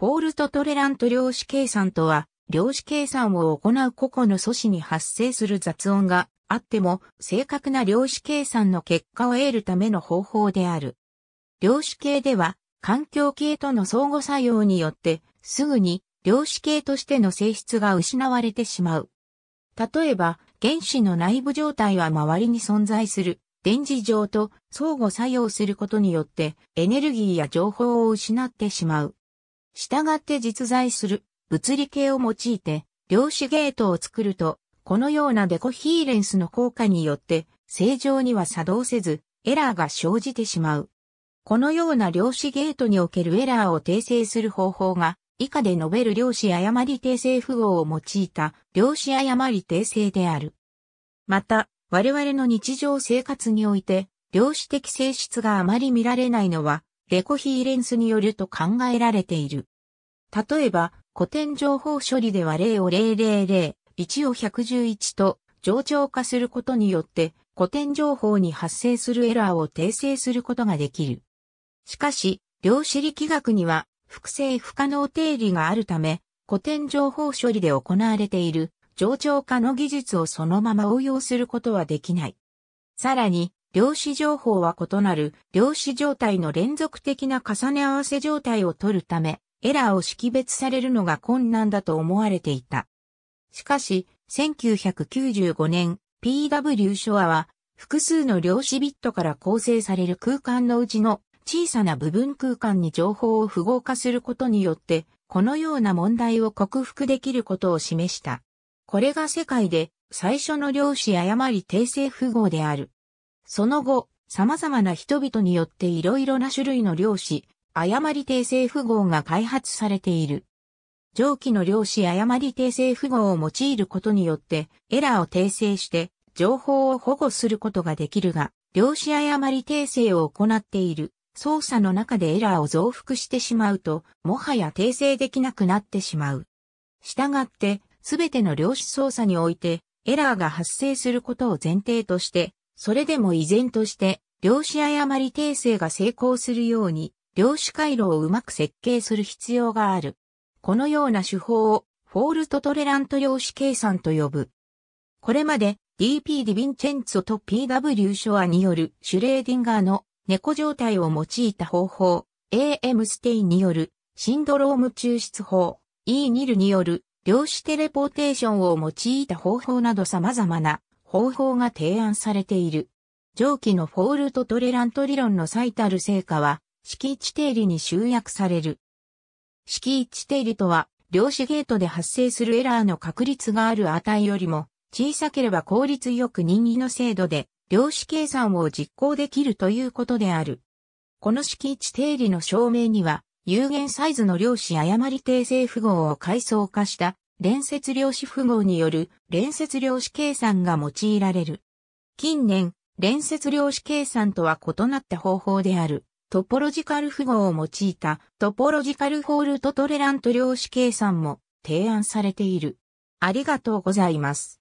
フォールトトレラント量子計算とは、量子計算を行う個々の素子に発生する雑音があっても、正確な量子計算の結果を得るための方法である。量子系では、環境系との相互作用によって、すぐに量子系としての性質が失われてしまう。例えば、原子の内部状態は周りに存在する電磁場と相互作用することによってエネルギーや情報を失ってしまう。従って実在する物理系を用いて量子ゲートを作ると、このようなデコヒーレンスの効果によって正常には作動せずエラーが生じてしまう。このような量子ゲートにおけるエラーを訂正する方法が以下で述べる量子誤り訂正符号を用いた量子誤り訂正である。また、我々の日常生活において量子的性質があまり見られないのはレコヒーレンスによると考えられている。例えば、古典情報処理では0を000、1を111と冗長化することによって、古典情報に発生するエラーを訂正することができる。しかし、量子力学には複製不可能定理があるため、古典情報処理で行われている冗長化の技術をそのまま応用することはできない。さらに、量子情報は異なる量子状態の連続的な重ね合わせ状態を取るため、エラーを識別されるのが困難だと思われていた。しかし、1995年、PW ショアは、複数の量子ビットから構成される空間のうちの小さな部分空間に情報を符号化することによって、このような問題を克服できることを示した。これが世界で最初の量子誤り訂正符号である。その後、様々な人々によっていろいろな種類の量子、誤り訂正符号が開発されている。上記の量子誤り訂正符号を用いることによってエラーを訂正して情報を保護することができるが、量子誤り訂正を行っている操作の中でエラーを増幅してしまうと、もはや訂正できなくなってしまう。したがって、すべての量子操作においてエラーが発生することを前提としてそれでも依然として、量子誤り訂正が成功するように、量子回路をうまく設計する必要がある。このような手法を、フォールトトレラント量子計算と呼ぶ。これまで、DP ディヴィンチェンツォと PW ショアによるシュレーディンガーの猫状態を用いた方法、AM ステイによるシンドローム抽出法、E ニルによる量子テレポーテーションを用いた方法など様々な方法が提案されている。上記のフォールトトレラント理論の最たる成果は、敷地定理に集約される。敷地定理とは、量子ゲートで発生するエラーの確率がある値よりも、小さければ効率よく任意の精度で、量子計算を実行できるということである。この敷地定理の証明には、有限サイズの量子誤り訂正符号を階層化した連接量子符号による連接量子計算が用いられる。近年、連接量子計算とは異なった方法である、トポロジカル符号を用いたトポロジカルホールトトレラント量子計算も提案されている。ありがとうございます。